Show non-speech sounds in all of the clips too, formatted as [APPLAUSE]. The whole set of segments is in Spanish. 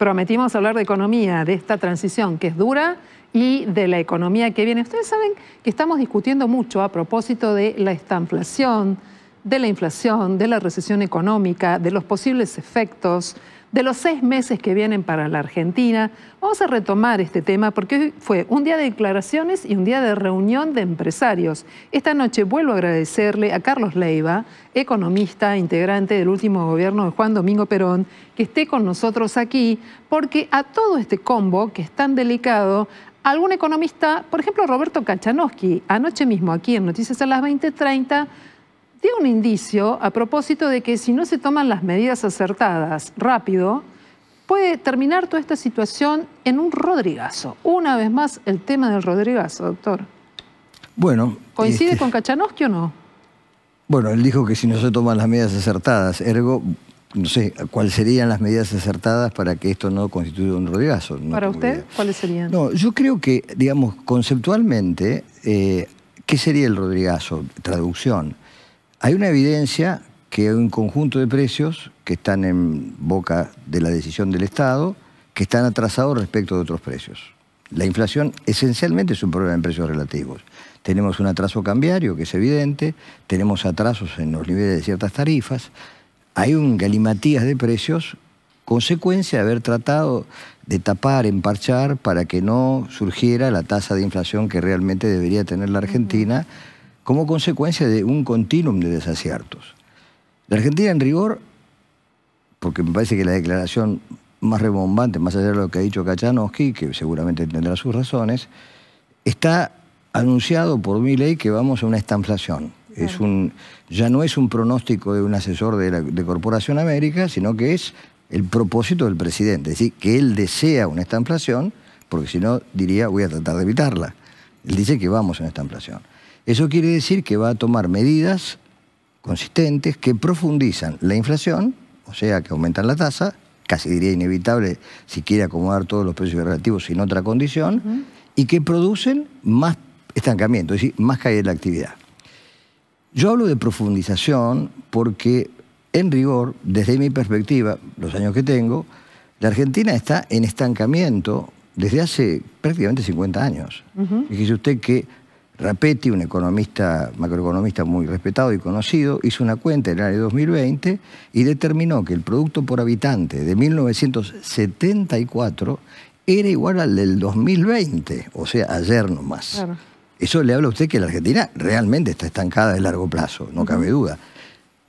prometimos hablar de economía, de esta transición que es dura y de la economía que viene. Ustedes saben que estamos discutiendo mucho a propósito de la estanflación, de la inflación, de la recesión económica, de los posibles efectos de los seis meses que vienen para la Argentina. Vamos a retomar este tema porque hoy fue un día de declaraciones y un día de reunión de empresarios. Esta noche vuelvo a agradecerle a Carlos Leiva, economista, integrante del último gobierno de Juan Domingo Perón, que esté con nosotros aquí, porque a todo este combo que es tan delicado, algún economista, por ejemplo Roberto Kachanowski, anoche mismo aquí en Noticias a las 20.30, dio un indicio a propósito de que si no se toman las medidas acertadas rápido, puede terminar toda esta situación en un rodrigazo. Una vez más, el tema del rodrigazo, doctor. Bueno. ¿Coincide este- con Kachanowski o no? Bueno, él dijo que si no se toman las medidas acertadas, ergo, no sé, ¿cuáles serían las medidas acertadas para que esto no constituya un rodrigazo? ¿Para usted cuáles serían? No, yo creo que, digamos, conceptualmente, eh, ¿qué sería el rodrigazo? Traducción. Hay una evidencia que hay un conjunto de precios que están en boca de la decisión del Estado, que están atrasados respecto de otros precios. La inflación esencialmente es un problema en precios relativos. Tenemos un atraso cambiario, que es evidente, tenemos atrasos en los niveles de ciertas tarifas, hay un galimatías de precios, consecuencia de haber tratado de tapar, emparchar, para que no surgiera la tasa de inflación que realmente debería tener la Argentina como consecuencia de un continuum de desaciertos. La Argentina, en rigor, porque me parece que la declaración más rebombante, más allá de lo que ha dicho Kachanowski, que seguramente tendrá sus razones, está anunciado por mi ley que vamos a una estanflación. Es un, ya no es un pronóstico de un asesor de, de Corporación América, sino que es el propósito del presidente. Es decir, que él desea una estanflación, porque si no diría voy a tratar de evitarla. Él dice que vamos a una estanflación. Eso quiere decir que va a tomar medidas consistentes que profundizan la inflación, o sea, que aumentan la tasa, casi diría inevitable si quiere acomodar todos los precios relativos sin otra condición, y que producen más estancamiento, es decir, más caída de la actividad. Yo hablo de profundización porque, en rigor, desde mi perspectiva, los años que tengo, la Argentina está en estancamiento desde hace prácticamente 50 años. usted que Rapetti, un economista, macroeconomista muy respetado y conocido, hizo una cuenta en el año 2020 y determinó que el producto por habitante de 1974 era igual al del 2020, o sea, ayer nomás. Eso le habla a usted que la Argentina realmente está estancada de largo plazo, no cabe duda.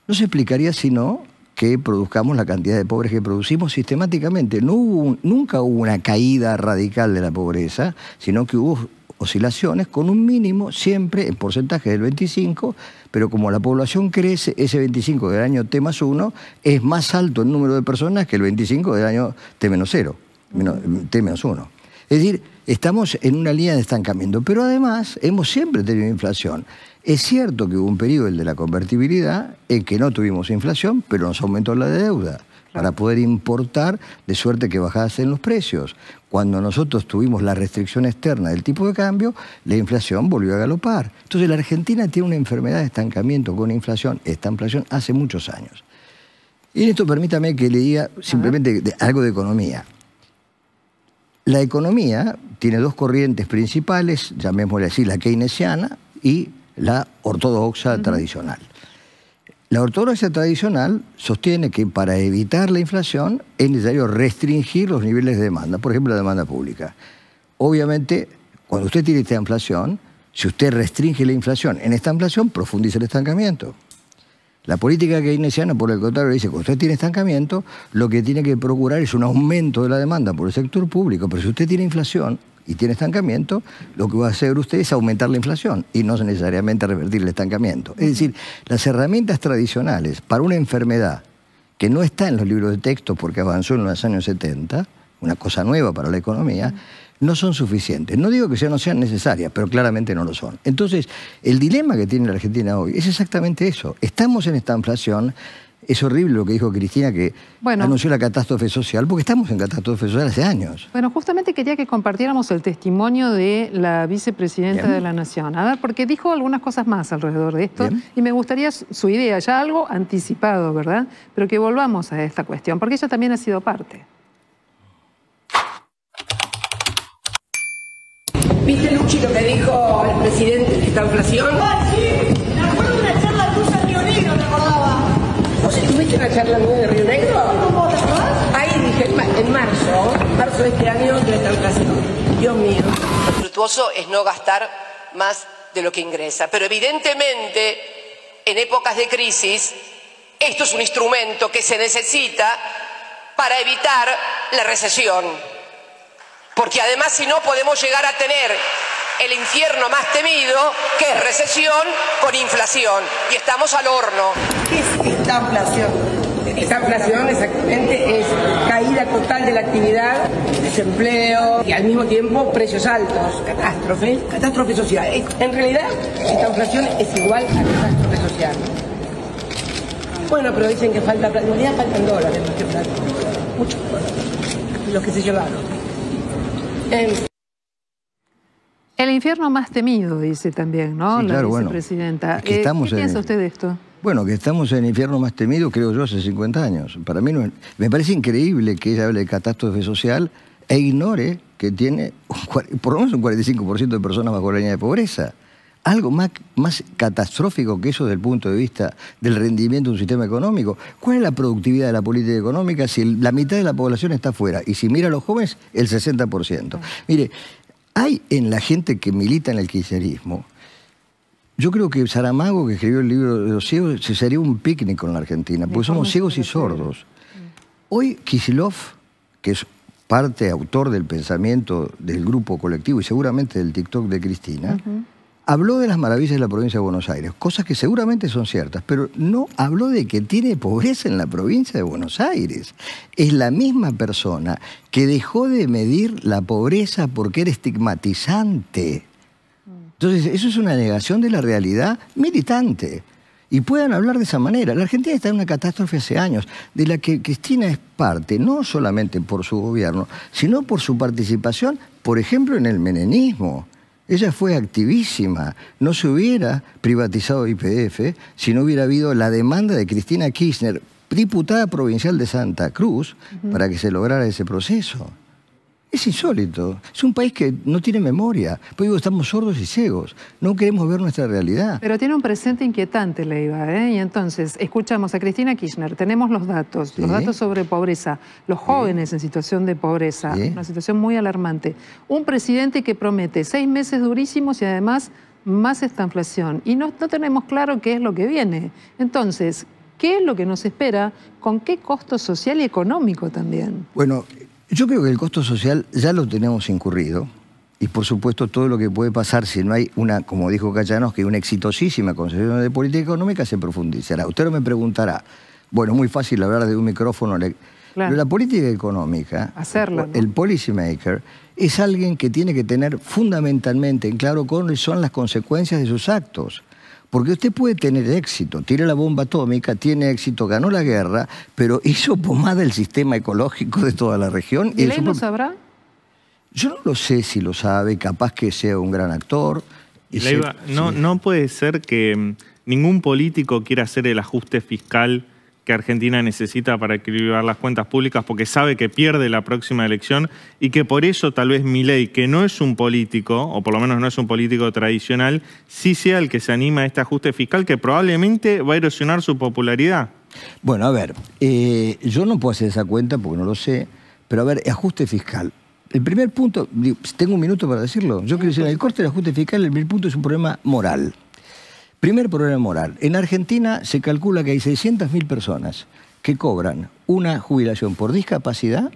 No se explicaría sino que produzcamos la cantidad de pobres que producimos sistemáticamente. No hubo nunca hubo una caída radical de la pobreza, sino que hubo oscilaciones con un mínimo siempre en porcentaje del 25, pero como la población crece, ese 25 del año T más 1 es más alto el número de personas que el 25 del año T menos 0, T menos 1. Es decir, estamos en una línea de estancamiento, pero además hemos siempre tenido inflación. Es cierto que hubo un periodo, el de la convertibilidad, en que no tuvimos inflación, pero nos aumentó la deuda para poder importar, de suerte que bajasen los precios. Cuando nosotros tuvimos la restricción externa del tipo de cambio, la inflación volvió a galopar. Entonces la Argentina tiene una enfermedad de estancamiento con inflación, esta inflación hace muchos años. Y en esto permítame que le diga simplemente algo de economía. La economía tiene dos corrientes principales, llamémosle así, la keynesiana y la ortodoxa tradicional. La ortodoxia tradicional sostiene que para evitar la inflación es necesario restringir los niveles de demanda, por ejemplo, la demanda pública. Obviamente, cuando usted tiene esta inflación, si usted restringe la inflación, en esta inflación profundiza el estancamiento. La política keynesiana, por el contrario, dice que cuando usted tiene estancamiento, lo que tiene que procurar es un aumento de la demanda por el sector público, pero si usted tiene inflación, y tiene estancamiento, lo que va a hacer usted es aumentar la inflación y no necesariamente revertir el estancamiento. Es decir, las herramientas tradicionales para una enfermedad que no está en los libros de texto porque avanzó en los años 70, una cosa nueva para la economía, no son suficientes. No digo que ya no sean necesarias, pero claramente no lo son. Entonces, el dilema que tiene la Argentina hoy es exactamente eso. Estamos en esta inflación es horrible lo que dijo Cristina, que bueno, anunció la catástrofe social, porque estamos en catástrofe social hace años. Bueno, justamente quería que compartiéramos el testimonio de la vicepresidenta de la Nación. A ver, porque dijo algunas cosas más alrededor de esto, y me gustaría su idea, ya algo anticipado, ¿verdad? Pero que volvamos a esta cuestión, porque ella también ha sido parte. ¿Viste, Luchi, lo que dijo el presidente de esta inflación? Ah, estuviste en la charla de Río Negro? Ahí dije, en marzo, marzo de este año, de esta ocasión. Dios mío. Lo es no gastar más de lo que ingresa. Pero evidentemente, en épocas de crisis, esto es un instrumento que se necesita para evitar la recesión. Porque además, si no, podemos llegar a tener el infierno más temido, que es recesión con inflación. Y estamos al horno. ¿Qué es esta inflación? Esta inflación exactamente es caída total de la actividad, desempleo y al mismo tiempo precios altos, catástrofe, catástrofe social. En realidad, esta inflación es igual a catástrofe social. Bueno, pero dicen que falta plata, en realidad faltan dólares, muchos dólares, los que se llevaron. Em, el infierno más temido, dice también, ¿no? la vicepresidenta. Eh, ¿Qué piensa usted de esto? Bueno, que estamos en el infierno más temido, creo yo, hace 50 años. Para mí no me parece increíble que ella hable de catástrofe social e ignore que tiene por lo menos un 45% de personas bajo la línea de pobreza. Algo más, más catastrófico que eso desde el punto de vista del rendimiento de un sistema económico. ¿Cuál es la productividad de la política económica si la mitad de la población está afuera? Y si mira a los jóvenes, el 60%. Mire, hay en la gente que milita en el kirchnerismo, yo creo que Saramago, que escribió el libro de los ciegos, se sería un picnic en la Argentina, porque somos ciegos y sordos. Mm. Hoy Kisilov, que es parte autor del pensamiento del grupo colectivo y seguramente del TikTok de Cristina, habló de las maravillas de la provincia de Buenos Aires, cosas que seguramente son ciertas, pero no habló de que tiene pobreza en la provincia de Buenos Aires. Es la misma persona que dejó de medir la pobreza porque era estigmatizante. Entonces, eso es una negación de la realidad militante. Y puedan hablar de esa manera. La Argentina está en una catástrofe hace años, de la que Cristina es parte, no solamente por su gobierno, sino por su participación, por ejemplo, en el menenismo. Ella fue activísima. No se hubiera privatizado IPF si no hubiera habido la demanda de Cristina Kirchner, diputada provincial de Santa Cruz, para que se lograra ese proceso. Es insólito. Es un país que no tiene memoria. Pues digo, estamos sordos y ciegos. No queremos ver nuestra realidad. Pero tiene un presente inquietante, Leiva. ¿eh? Y entonces, escuchamos a Cristina Kirchner. Tenemos los datos. Los datos sobre pobreza. Los jóvenes en situación de pobreza. Una situación muy alarmante. Un presidente que promete seis meses durísimos y además más esta inflación. Y no, no tenemos claro qué es lo que viene. Entonces, ¿qué es lo que nos espera? ¿Con qué costo social y económico también? Bueno, yo creo que el costo social ya lo tenemos incurrido. Y por supuesto todo lo que puede pasar si no hay una, como dijo Callanos, que una exitosísima concepción de política económica se profundizará. Usted no me preguntará, bueno, muy fácil hablar de un micrófono. Pero la política económica, el policymaker, es alguien que tiene que tener fundamentalmente en claro cuáles son las consecuencias de sus actos. Porque usted puede tener éxito, tiene la bomba atómica, tiene éxito, ganó la guerra, pero [LAUGHS] hizo pomada el sistema ecológico de toda la región. ¿Y lo sabrá? Yo no lo sé si lo sabe, capaz que sea un gran actor. no puede ser que mm, ningún político quiera hacer el ajuste fiscal que Argentina necesita para equilibrar las cuentas públicas porque sabe que pierde la próxima elección y que por eso tal vez Milei, que no es un político, o por lo menos no es un político tradicional, sí sea el que se anima a este ajuste fiscal que probablemente va a erosionar su popularidad. Bueno, a ver, eh, yo no puedo hacer esa cuenta porque no lo sé, pero a ver, ajuste fiscal. El primer punto, tengo un minuto para decirlo, yo creo que el corte del ajuste fiscal el primer punto es un problema moral. Primer problema moral. En Argentina se calcula que hay 600.000 personas que cobran una jubilación por discapacidad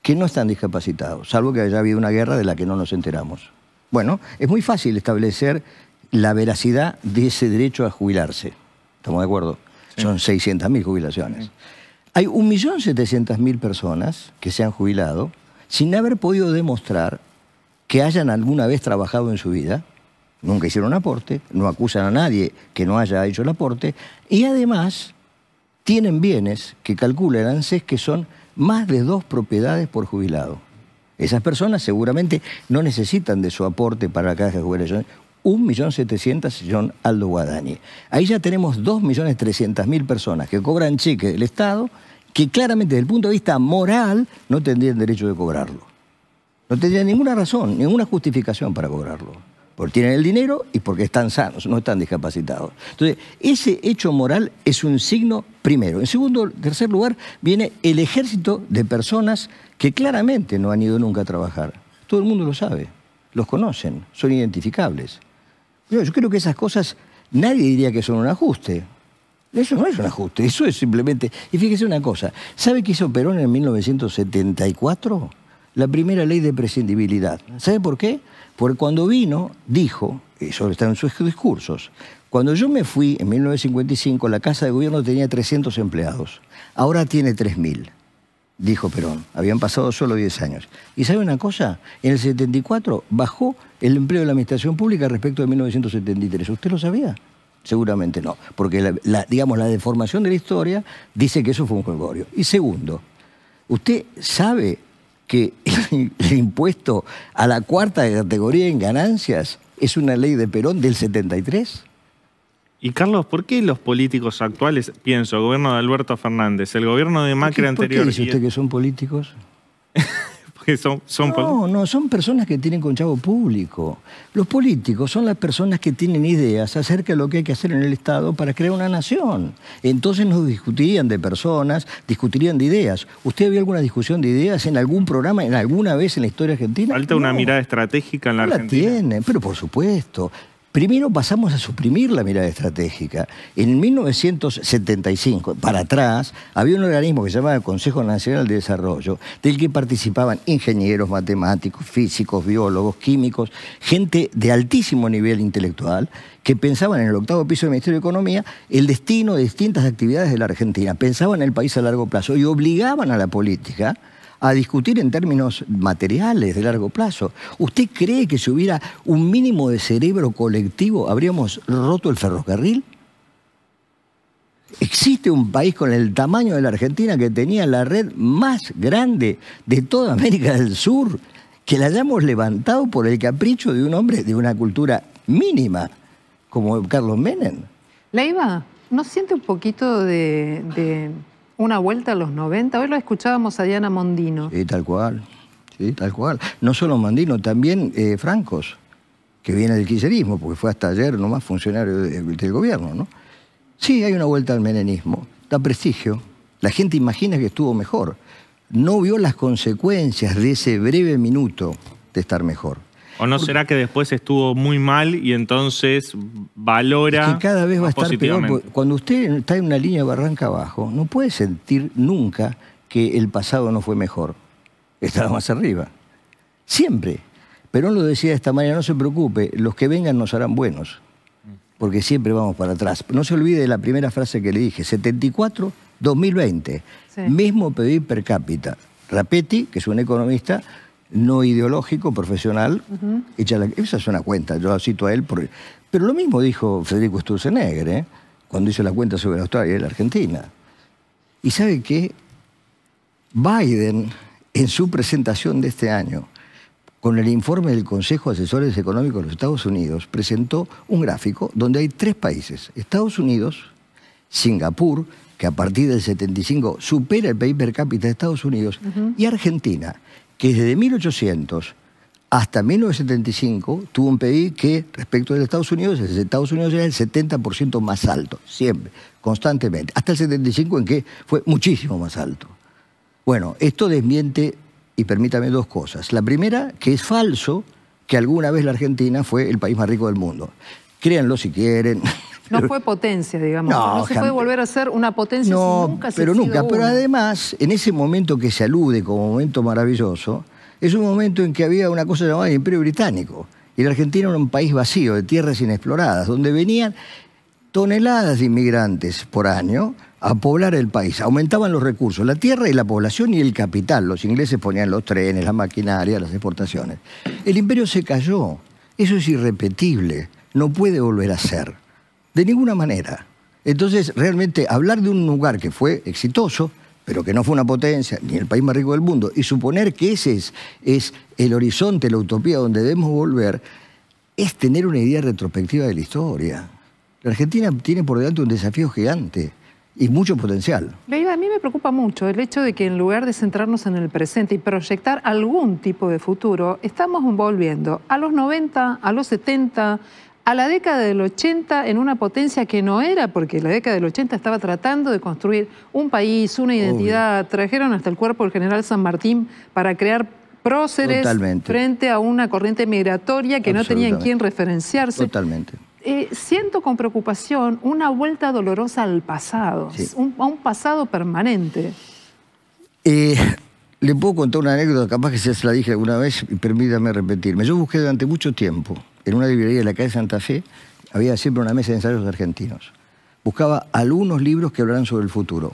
que no están discapacitados, salvo que haya habido una guerra de la que no nos enteramos. Bueno, es muy fácil establecer la veracidad de ese derecho a jubilarse. ¿Estamos de acuerdo? Son 600.000 jubilaciones. Hay 1.700.000 personas que se han jubilado sin haber podido demostrar que hayan alguna vez trabajado en su vida nunca hicieron aporte, no acusan a nadie que no haya hecho el aporte, y además tienen bienes que calcula el ANSES que son más de dos propiedades por jubilado. Esas personas seguramente no necesitan de su aporte para la caja de jubilación. 1.700.000 son Aldo Guadani. Ahí ya tenemos 2.300.000 personas que cobran cheque del Estado que claramente desde el punto de vista moral no tendrían derecho de cobrarlo. No tendrían ninguna razón, ninguna justificación para cobrarlo porque tienen el dinero y porque están sanos, no están discapacitados. Entonces, ese hecho moral es un signo primero. En segundo, tercer lugar, viene el ejército de personas que claramente no han ido nunca a trabajar. Todo el mundo lo sabe, los conocen, son identificables. Yo, yo creo que esas cosas nadie diría que son un ajuste. Eso no es un ajuste, eso es simplemente... Y fíjese una cosa, ¿sabe qué hizo Perón en 1974? La primera ley de prescindibilidad. ¿Sabe por qué? Porque cuando vino, dijo, eso está en sus discursos, cuando yo me fui en 1955, la Casa de Gobierno tenía 300 empleados, ahora tiene 3.000, dijo Perón. Habían pasado solo 10 años. ¿Y sabe una cosa? En el 74 bajó el empleo de la Administración Pública respecto de 1973. ¿Usted lo sabía? Seguramente no, porque la, digamos, la deformación de la historia dice que eso fue un juegorio. Y segundo, ¿usted sabe que [LAUGHS] el impuesto a la cuarta categoría en ganancias es una ley de Perón del 73. Y Carlos, ¿por qué los políticos actuales, pienso, el gobierno de Alberto Fernández, el gobierno de Macri anterior... ¿Por qué dice usted que son políticos? No, no, son personas que tienen conchavo público. Los políticos son las personas que tienen ideas acerca de lo que hay que hacer en el Estado para crear una nación. Entonces no discutirían de personas, discutirían de ideas. ¿Usted había alguna discusión de ideas en algún programa, en alguna vez en la historia argentina? Falta una mirada estratégica en la no La tiene, pero por supuesto. Primero pasamos a suprimir la mirada estratégica. En 1975, para atrás, había un organismo que se llamaba el Consejo Nacional de Desarrollo, del que participaban ingenieros, matemáticos, físicos, biólogos, químicos, gente de altísimo nivel intelectual, que pensaban en el octavo piso del Ministerio de Economía el destino de distintas actividades de la Argentina, pensaban en el país a largo plazo y obligaban a la política a discutir en términos materiales de largo plazo. ¿Usted cree que si hubiera un mínimo de cerebro colectivo habríamos roto el ferrocarril? Existe un país con el tamaño de la Argentina que tenía la red más grande de toda América del Sur, que la hayamos levantado por el capricho de un hombre de una cultura mínima, como Carlos Menem. Leiva, ¿no siente un poquito de una vuelta a los 90. Hoy lo escuchábamos a Diana Mondino. Sí, tal cual. Sí, tal cual. No solo Mondino, también eh, Francos, que viene del quiserismo, porque fue hasta ayer nomás funcionario del, gobierno, ¿no? Sí, hay una vuelta al menenismo. Da prestigio. La gente imagina que estuvo mejor. No vio las consecuencias de ese breve minuto de estar mejor. ¿O no será que después estuvo muy mal y entonces valora? Que cada vez va a peor. Cuando usted está en una línea de barranca abajo, no puede sentir nunca que el pasado no fue mejor. Estaba más arriba. Siempre. Perón lo decía de esta manera: no se preocupe, los que vengan nos harán buenos. Porque siempre vamos para atrás. No se olvide de la primera frase que le dije: 74, 2020. Mismo pedir per cápita. Rapetti, que es un economista, no ideológico, profesional, esa es una cuenta, yo la cito a él. pero lo mismo dijo Federico Sturzenegger, ¿eh? cuando hizo la cuenta sobre Australia y la Argentina. Y sabe que Biden, en su presentación de este año, con el informe del Consejo de Asesores Económicos de los Estados Unidos, presentó un gráfico donde hay tres países, Estados Unidos, Singapur, que a partir del 75 supera el PIB per cápita de Estados Unidos, y Argentina, que desde 1800 hasta 1975 tuvo un PIB que respecto de Estados Unidos, Estados Unidos era el 70% más alto, siempre, constantemente, hasta el 75 en que fue muchísimo más alto. Bueno, esto desmiente, y permítame dos cosas. La primera, que es falso que alguna vez la Argentina fue el país más rico del mundo. Créanlo si quieren, [LAUGHS] No fue potencia, digamos. No, se puede volver a ser una potencia no, nunca se Pero nunca, pero además, en ese momento que se alude como momento maravilloso, es un momento en que había una cosa llamada el Imperio Británico. Y la Argentina era un país vacío, de tierras inexploradas, donde venían toneladas de inmigrantes por año a poblar el país. Aumentaban los recursos, la tierra y la población y el capital. Los ingleses ponían los trenes, la maquinaria, las exportaciones. El imperio se cayó. Eso es irrepetible. No puede volver a ser. De ninguna manera. Entonces, realmente, hablar de un lugar que fue exitoso, pero que no fue una potencia, ni el país más rico del mundo, y suponer que ese es, el horizonte, la utopía donde debemos volver, es tener una idea retrospectiva de la historia. La Argentina tiene por delante un desafío gigante y mucho potencial. Leiva, a mí me preocupa mucho el hecho de que en lugar de centrarnos en el presente y proyectar algún tipo de futuro, estamos volviendo a los 90, a los 70, a la década del 80 en una potencia que no era, porque la década del 80 estaba tratando de construir un país, una identidad, trajeron hasta el cuerpo el general San Martín para crear próceres frente a una corriente migratoria que no tenía en quién referenciarse. Totalmente. Eh, siento con preocupación una vuelta dolorosa al pasado, a un pasado permanente. Eh, le puedo contar una anécdota, capaz que se la dije alguna vez, y permítame repetirme. Yo busqué durante mucho tiempo en una librería de la calle Santa Fe, había siempre una mesa de ensayos argentinos. Buscaba algunos libros que hablaran sobre el futuro.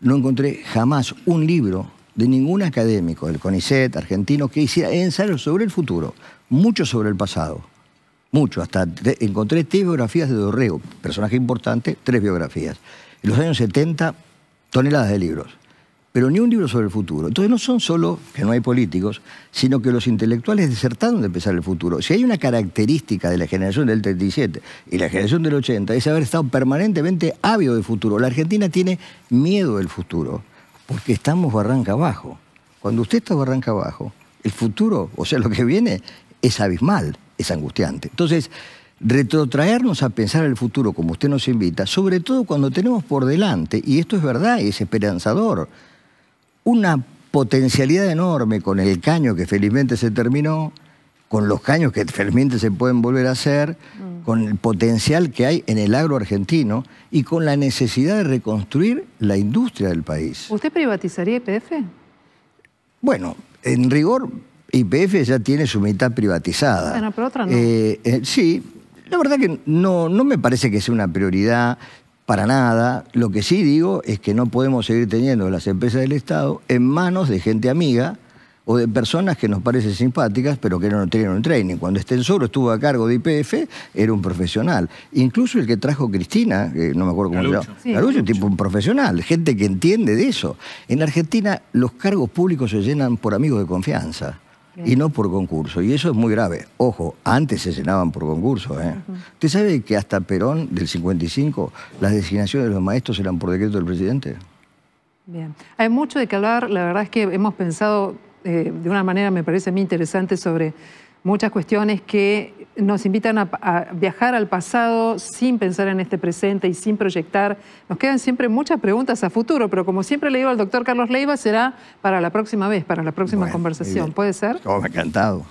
No encontré jamás un libro de ningún académico del CONICET argentino que hiciera ensayos sobre el futuro, mucho sobre el pasado, mucho. Hasta encontré tres biografías de Dorrego, personaje importante, tres biografías. En los años 70, toneladas de libros pero ni un libro sobre el futuro. Entonces no son solo que no hay políticos, sino que los intelectuales desertaron de pensar el futuro. Si hay una característica de la generación del 37 y la generación del 80 es haber estado permanentemente ávido del futuro. La Argentina tiene miedo del futuro, porque estamos barranca abajo. Cuando usted está barranca abajo, el futuro, o sea, lo que viene, es abismal, es angustiante. Entonces, retrotraernos a pensar el futuro como usted nos invita, sobre todo cuando tenemos por delante, y esto es verdad y es esperanzador, una potencialidad enorme con el caño que felizmente se terminó, con los caños que felizmente se pueden volver a hacer, mm. con el potencial que hay en el agro argentino y con la necesidad de reconstruir la industria del país. ¿Usted privatizaría IPF? Bueno, en rigor, IPF ya tiene su mitad privatizada. Bueno, pero otra no. Eh, eh, sí, la verdad que no, no me parece que sea una prioridad para nada. Lo que sí digo es que no podemos seguir teniendo las empresas del Estado en manos de gente amiga o de personas que nos parecen simpáticas, pero que no tienen un training. Cuando Estensoro estuvo a cargo de IPF, era un profesional. Incluso el que trajo Cristina, que no me acuerdo cómo se llama, tipo un profesional, gente que entiende de eso. En Argentina los cargos públicos se llenan por amigos de confianza y no por concurso. Y eso es muy grave. Ojo, antes se llenaban por concurso. ¿eh? ¿Usted sabe que hasta Perón, del 55, las designaciones de los maestros eran por decreto del presidente? Bien. Hay mucho de que hablar. La verdad es que hemos pensado eh, de una manera, me parece a mí, interesante sobre muchas cuestiones que nos invitan a, viajar al pasado sin pensar en este presente y sin proyectar. Nos quedan siempre muchas preguntas a futuro, pero como siempre le digo al doctor Carlos Leiva, será para la próxima vez, para la próxima conversación. ¿Puede ser? Oh, encantado.